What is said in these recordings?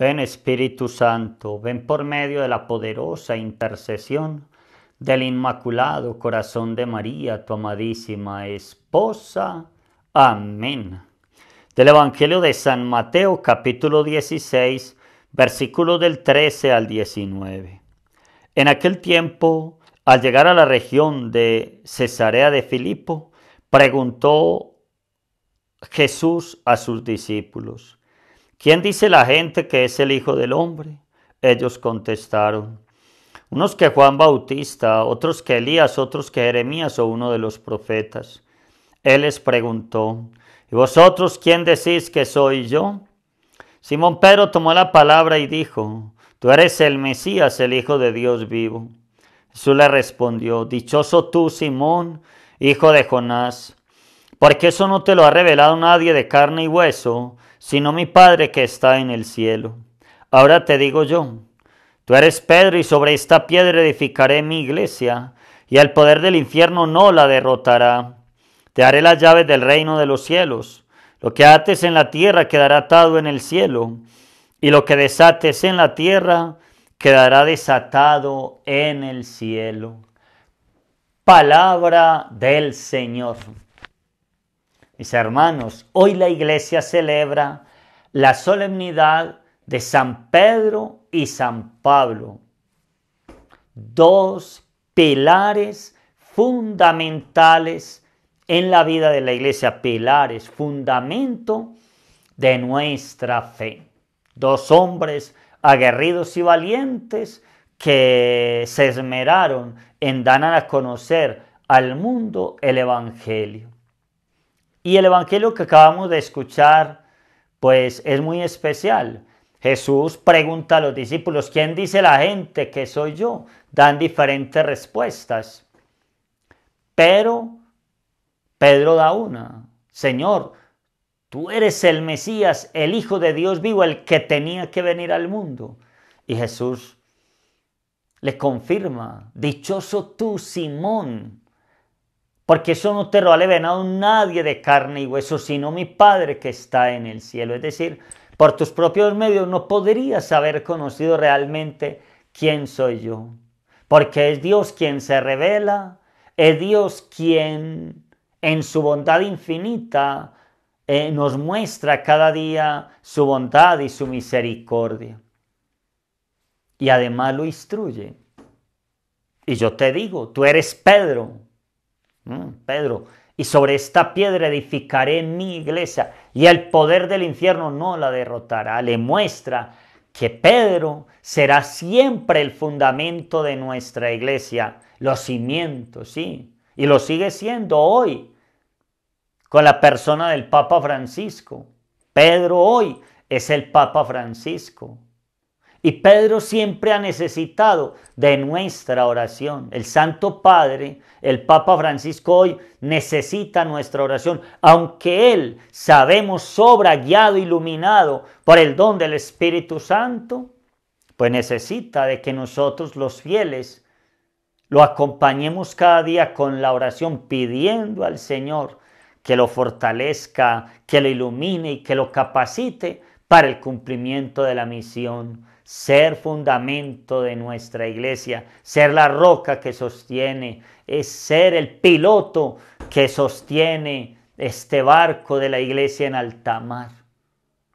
Ven Espíritu Santo, ven por medio de la poderosa intercesión del Inmaculado Corazón de María, tu amadísima esposa. Amén. Del Evangelio de San Mateo capítulo 16, versículo del 13 al 19. En aquel tiempo, al llegar a la región de Cesarea de Filipo, preguntó Jesús a sus discípulos, ¿Quién dice la gente que es el Hijo del Hombre? Ellos contestaron, unos que Juan Bautista, otros que Elías, otros que Jeremías o uno de los profetas. Él les preguntó, ¿y vosotros quién decís que soy yo? Simón Pedro tomó la palabra y dijo, Tú eres el Mesías, el Hijo de Dios vivo. Jesús le respondió, Dichoso tú, Simón, hijo de Jonás, porque eso no te lo ha revelado nadie de carne y hueso, sino mi Padre que está en el cielo. Ahora te digo yo, tú eres Pedro y sobre esta piedra edificaré mi iglesia, y el poder del infierno no la derrotará. Te haré las llaves del reino de los cielos. Lo que ates en la tierra quedará atado en el cielo, y lo que desates en la tierra quedará desatado en el cielo. Palabra del Señor. Mis hermanos, hoy la iglesia celebra la solemnidad de San Pedro y San Pablo, dos pilares fundamentales en la vida de la iglesia, pilares, fundamento de nuestra fe. Dos hombres aguerridos y valientes que se esmeraron en dar a conocer al mundo el Evangelio. Y el Evangelio que acabamos de escuchar, pues es muy especial. Jesús pregunta a los discípulos, ¿quién dice la gente que soy yo? Dan diferentes respuestas. Pero Pedro da una, Señor, tú eres el Mesías, el Hijo de Dios vivo, el que tenía que venir al mundo. Y Jesús le confirma, dichoso tú, Simón, porque eso no te lo ha nadie de carne y hueso, sino mi Padre que está en el cielo. Es decir, por tus propios medios no podrías haber conocido realmente quién soy yo, porque es Dios quien se revela, es Dios quien en su bondad infinita eh, nos muestra cada día su bondad y su misericordia. Y además lo instruye. Y yo te digo, tú eres Pedro. Mm, Pedro, y sobre esta piedra edificaré mi iglesia y el poder del infierno no la derrotará. Le muestra que Pedro será siempre el fundamento de nuestra iglesia, los cimientos, sí, y lo sigue siendo hoy con la persona del Papa Francisco. Pedro hoy es el Papa Francisco. Y Pedro siempre ha necesitado de nuestra oración. El Santo Padre, el Papa Francisco hoy necesita nuestra oración, aunque él, sabemos, sobra guiado, iluminado por el don del Espíritu Santo, pues necesita de que nosotros los fieles lo acompañemos cada día con la oración, pidiendo al Señor que lo fortalezca, que lo ilumine y que lo capacite para el cumplimiento de la misión ser fundamento de nuestra iglesia, ser la roca que sostiene, es ser el piloto que sostiene este barco de la iglesia en alta mar.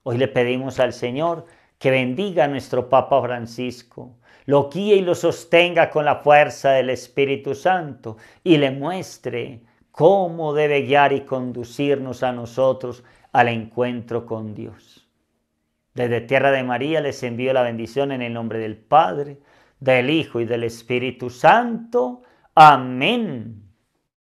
Hoy le pedimos al Señor que bendiga a nuestro Papa Francisco, lo guíe y lo sostenga con la fuerza del Espíritu Santo y le muestre cómo debe guiar y conducirnos a nosotros al encuentro con Dios. Desde Tierra de María les envío la bendición en el nombre del Padre, del Hijo y del Espíritu Santo. Amén.